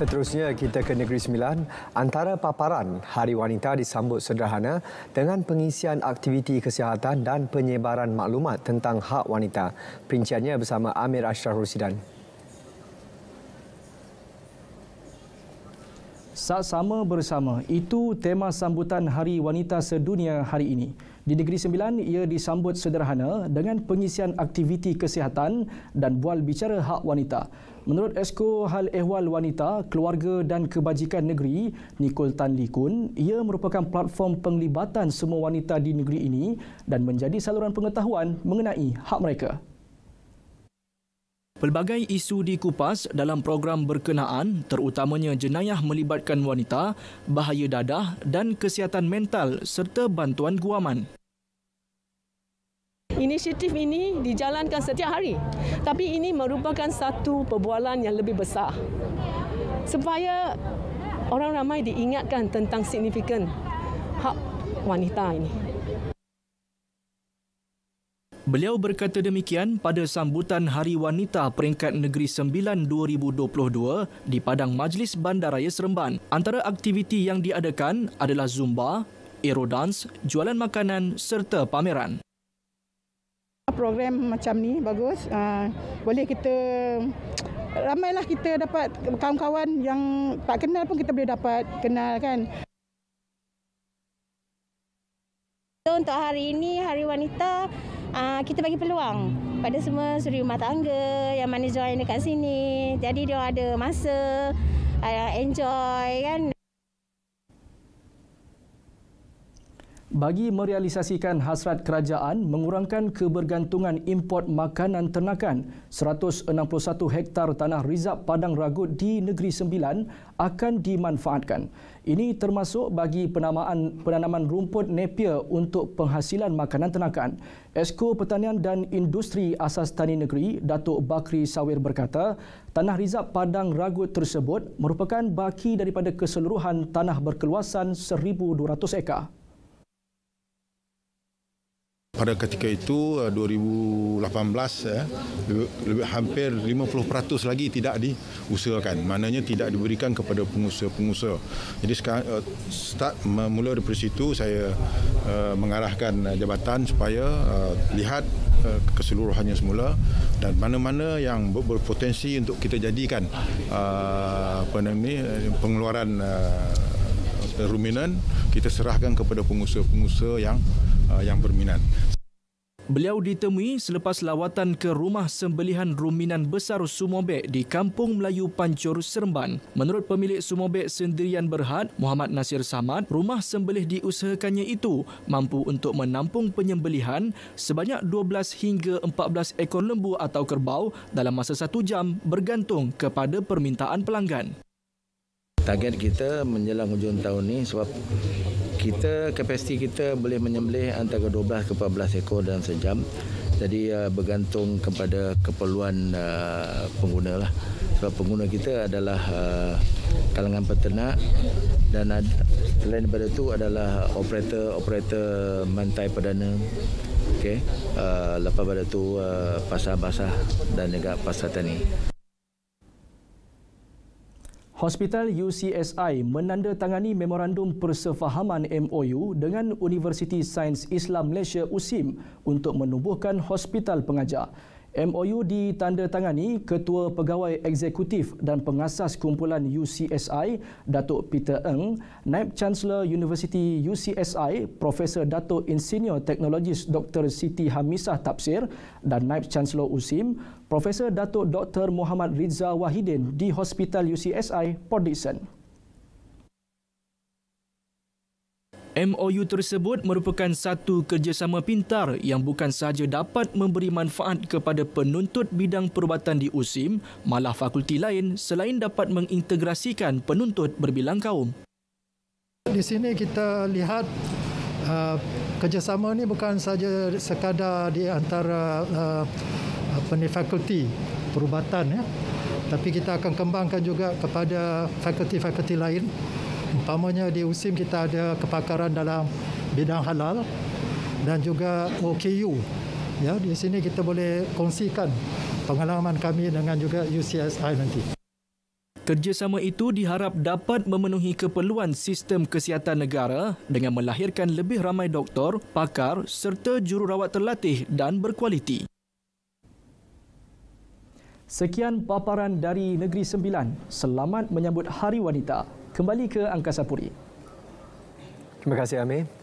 Seterusnya kita ke Negeri Sembilan. Antara paparan Hari Wanita disambut sederhana dengan pengisian aktiviti kesihatan dan penyebaran maklumat tentang hak wanita. Perinciannya bersama Amir Ashraf Rusidan. Sama bersama, itu tema sambutan Hari Wanita Sedunia hari ini. Di Negeri Sembilan, ia disambut sederhana dengan pengisian aktiviti kesihatan dan bual bicara hak wanita. Menurut Esko Hal Ehwal Wanita, Keluarga dan Kebajikan Negeri, Nicole Tan Lee Kun, ia merupakan platform penglibatan semua wanita di negeri ini dan menjadi saluran pengetahuan mengenai hak mereka. Pelbagai isu dikupas dalam program berkenaan terutamanya jenayah melibatkan wanita, bahaya dadah dan kesihatan mental serta bantuan guaman. Inisiatif ini dijalankan setiap hari tapi ini merupakan satu perbualan yang lebih besar supaya orang ramai diingatkan tentang signifikan hak wanita ini. Beliau berkata demikian pada sambutan Hari Wanita Peringkat Negeri 9 2022 di Padang Majlis Bandaraya Seremban. Antara aktiviti yang diadakan adalah Zumba, Aerodance, jualan makanan serta pameran. Program macam ni bagus. Ah, boleh kita ramailah kita dapat kawan-kawan yang tak kenal pun kita boleh dapat kenal kan. Untuk hari ini, Hari Wanita, uh, kita bagi peluang pada semua suri rumah tangga yang mana join dekat sini. Jadi dia ada masa uh, enjoy kan. bagi merealisasikan hasrat kerajaan mengurangkan kebergantungan import makanan ternakan, 161 hektar tanah rizab padang ragut di Negeri Sembilan akan dimanfaatkan. Ini termasuk bagi penamaan penanaman rumput nepia untuk penghasilan makanan ternakan. Esko Pertanian dan Industri Asas Tani Negeri, Datuk Bakri Sawir berkata, tanah rizab padang ragut tersebut merupakan baki daripada keseluruhan tanah berkeluasan 1,200 ekar pada ketika itu 2018 eh, eh, lebih hampir 50% lagi tidak diusulkan, maknanya tidak diberikan kepada pengusaha-pengusaha jadi sekarang eh, start mula dari situ saya uh, mengarahkan jabatan supaya uh, lihat uh, keseluruhannya semula dan mana-mana yang berpotensi untuk kita jadikan uh, apa namanya pengeluaran uh, ruminan kita serahkan kepada pengusaha-pengusaha yang uh, yang berminat. Beliau ditemui selepas lawatan ke rumah sembelihan ruminan besar Sumobek di Kampung Melayu Pancur, Seremban. Menurut pemilik Sumobek Sendirian Berhad, Muhammad Nasir Samad, rumah sembelih diusahakannya itu mampu untuk menampung penyembelihan sebanyak 12 hingga 14 ekor lembu atau kerbau dalam masa satu jam bergantung kepada permintaan pelanggan. Target kita menjelang hujung tahun ini sebab kita kapasiti kita boleh menyembelih antara 12 ke 14 ekor dalam sejam. Jadi uh, bergantung kepada keperluan uh, pengguna lah. Sebab pengguna kita adalah uh, kalangan peternak dan ada, selain daripada itu adalah operator-operator mantai perdana. Okay. Uh, lepas pada itu uh, pasar basah dan juga pasar tani. Hospital UCSI menandatangani memorandum persefahaman MOU dengan Universiti Sains Islam Malaysia USIM untuk menubuhkan hospital pengajar. MOU ditandatangani Ketua Pegawai Eksekutif dan Pengasas Kumpulan UCSI Datuk Peter Eng, Naib Chancellor University UCSI Profesor Datuk Insinyur Teknologis Dr Siti Hamisah Tapsir dan Naib Chancellor USIM Profesor Datuk Dr Muhammad Rizal Wahidin di Hospital UCSI Port Dickson. MOU tersebut merupakan satu kerjasama pintar yang bukan sahaja dapat memberi manfaat kepada penuntut bidang perubatan di USIM, malah fakulti lain selain dapat mengintegrasikan penuntut berbilang kaum. Di sini kita lihat uh, kerjasama ini bukan sahaja sekadar di antara uh, fakulti perubatan, ya. tapi kita akan kembangkan juga kepada fakulti-fakulti lain umpamanya di USIM kita ada kepakaran dalam bidang halal dan juga OKU. Ya, di sini kita boleh kongsikan pengalaman kami dengan juga UCSI nanti. Kerjasama itu diharap dapat memenuhi keperluan sistem kesihatan negara dengan melahirkan lebih ramai doktor, pakar serta jururawat terlatih dan berkualiti. Sekian paparan dari Negeri Sembilan. Selamat menyambut Hari Wanita kembali ke Angkasa Puri. Terima kasih Amir.